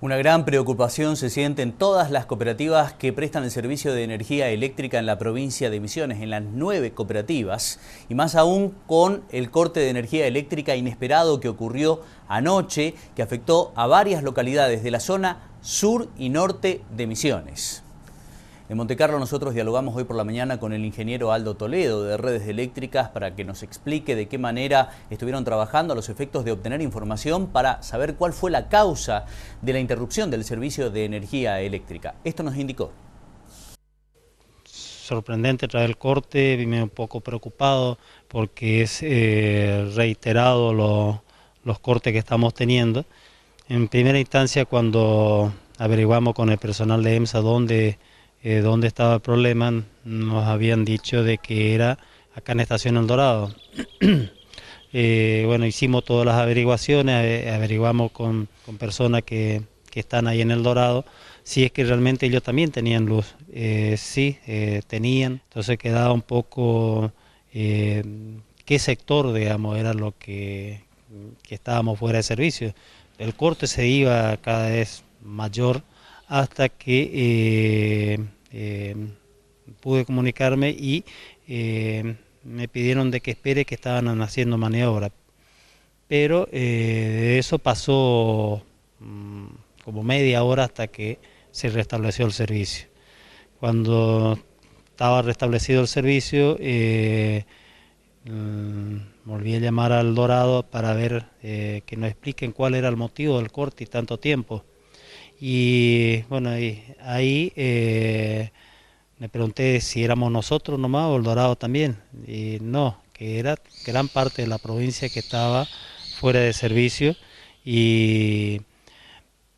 Una gran preocupación se siente en todas las cooperativas que prestan el servicio de energía eléctrica en la provincia de Misiones, en las nueve cooperativas, y más aún con el corte de energía eléctrica inesperado que ocurrió anoche, que afectó a varias localidades de la zona sur y norte de Misiones. En Montecarlo nosotros dialogamos hoy por la mañana con el ingeniero Aldo Toledo de Redes Eléctricas para que nos explique de qué manera estuvieron trabajando a los efectos de obtener información para saber cuál fue la causa de la interrupción del servicio de energía eléctrica. Esto nos indicó. Sorprendente traer el corte, vine un poco preocupado porque es eh, reiterado los cortes que estamos teniendo. En primera instancia cuando averiguamos con el personal de EMSA dónde eh, dónde estaba el problema, nos habían dicho de que era acá en Estación El Dorado. Eh, bueno, hicimos todas las averiguaciones, eh, averiguamos con, personas que, que, están ahí en El Dorado, si es que realmente ellos también tenían luz. sí, tenían, entonces quedaba un poco qué sector, digamos, era lo que, que estábamos fuera de servicio. El corte se iba cada vez mayor hasta que eh, eh, pude comunicarme y eh, me pidieron de que espere que estaban haciendo maniobra. Pero de eso pasó mm, como media hora hasta que se restableció el servicio. Cuando estaba restablecido el servicio, mm, volví a llamar al Dorado para ver que nos expliquen cuál era el motivo del corte y tanto tiempo. Y bueno, ahí eh, me pregunté si éramos nosotros nomás o el Dorado también. Y no, que era gran parte de la provincia que estaba fuera de servicio. Y,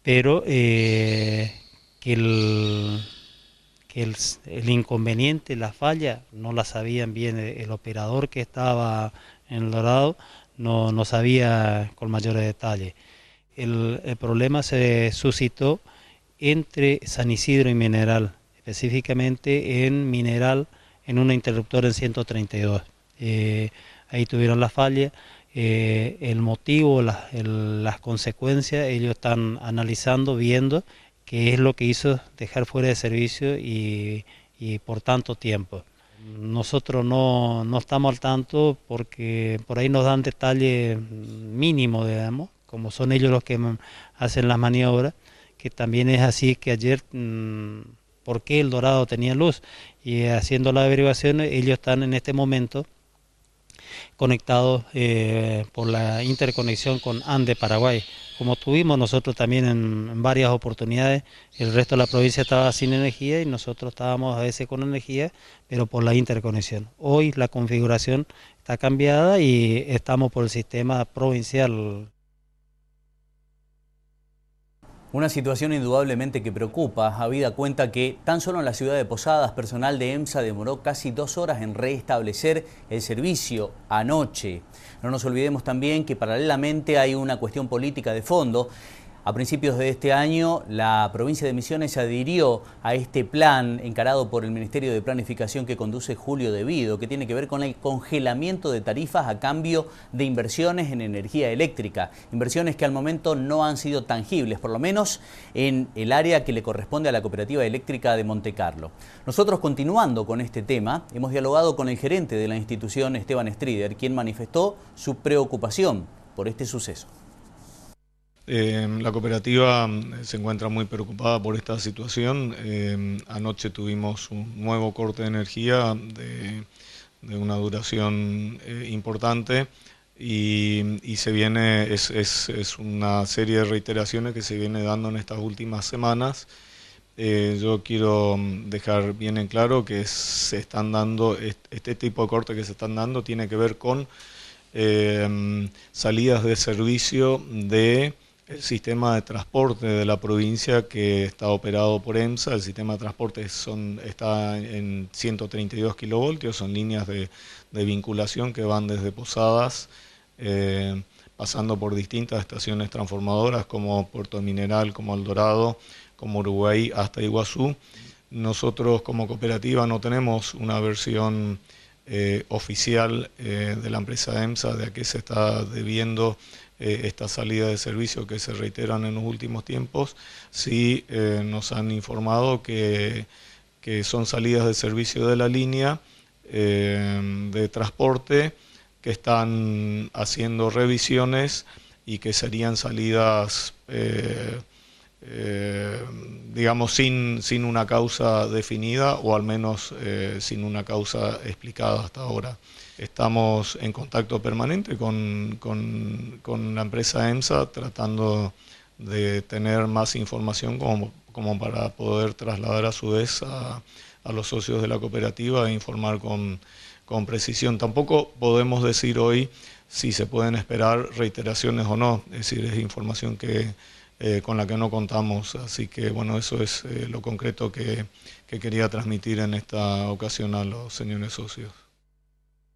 pero eh, que, el, que el, inconveniente, la falla, no la sabían bien. El, operador que estaba en el Dorado no, no sabía con mayores detalles el, problema se suscitó entre San Isidro y Mineral, específicamente en Mineral, en una interruptora en 132. Eh, ahí tuvieron la falla. Eh, el motivo, las consecuencias, ellos están analizando, viendo qué es lo que hizo dejar fuera de servicio y, por tanto tiempo. Nosotros no, no, estamos al tanto porque por ahí nos dan detalle mínimo, digamos, como son ellos los que hacen las maniobras, que también es así que ayer, mm, ¿por qué el dorado tenía luz? Y haciendo las averiguaciones, ellos están en este momento conectados eh, por la interconexión con Ande Paraguay. Como tuvimos nosotros también en, varias oportunidades, el resto de la provincia estaba sin energía y nosotros estábamos a veces con energía, pero por la interconexión. Hoy la configuración está cambiada y estamos por el sistema provincial. Una situación indudablemente que preocupa, habida cuenta que tan solo en la ciudad de Posadas, personal de EMSA demoró casi dos horas en restablecer el servicio anoche. No nos olvidemos también que paralelamente hay una cuestión política de fondo a principios de este año, la provincia de Misiones adhirió a este plan encarado por el Ministerio de Planificación que conduce Julio Devido, que tiene que ver con el congelamiento de tarifas a cambio de inversiones en energía eléctrica. Inversiones que al momento no han sido tangibles, por lo menos en el área que le corresponde a la Cooperativa Eléctrica de Carlo. Nosotros, continuando con este tema, hemos dialogado con el gerente de la institución, Esteban Strider, quien manifestó su preocupación por este suceso. Em, la cooperativa em, se encuentra muy preocupada por esta situación. Em, anoche tuvimos un nuevo corte de energía de, una duración eh, importante y, se viene, es, es, una serie de reiteraciones que se viene dando en estas últimas semanas. Eh, yo quiero dejar bien en claro que se están dando, este tipo de corte que se están dando tiene que ver con salidas de servicio de el sistema de transporte de la provincia que está operado por EMSA. El sistema de transporte son, está en 132 kilovoltios, son líneas de, vinculación que van desde Posadas, eh, pasando por distintas estaciones transformadoras como Puerto Mineral, como El Dorado, como Uruguay, hasta Iguazú. Nosotros como cooperativa no tenemos una versión eh, oficial eh, de la empresa EMSA de a qué se está debiendo eh, estas salidas de servicio que se reiteran en los últimos tiempos, sí eh, nos han informado que, son salidas de servicio de la línea eh, de transporte que están haciendo revisiones y que serían salidas eh, eh, digamos, sin, sin, una causa definida o al menos eh, sin una causa explicada hasta ahora. Estamos en contacto permanente con, con, con la empresa EMSA tratando de tener más información como, como para poder trasladar a su vez a, a, los socios de la cooperativa e informar con, con precisión. Tampoco podemos decir hoy si se pueden esperar reiteraciones o no, es decir, es información que eh, con la que no contamos. Así que bueno, eso es eh, lo concreto que quería transmitir en esta ocasión a los señores socios.